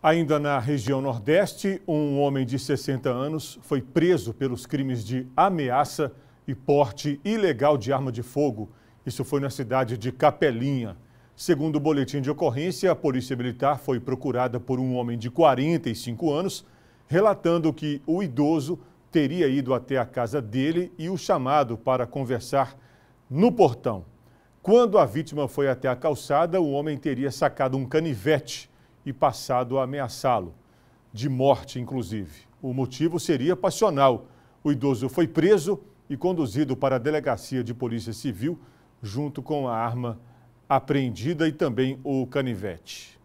Ainda na região Nordeste, um homem de 60 anos foi preso pelos crimes de ameaça e porte ilegal de arma de fogo. Isso foi na cidade de Capelinha. Segundo o boletim de ocorrência, a Polícia Militar foi procurada por um homem de 45 anos, relatando que o idoso teria ido até a casa dele e o chamado para conversar no portão. Quando a vítima foi até a calçada, o homem teria sacado um canivete e passado a ameaçá-lo, de morte inclusive. O motivo seria passional. O idoso foi preso e conduzido para a delegacia de polícia civil, junto com a arma apreendida e também o canivete.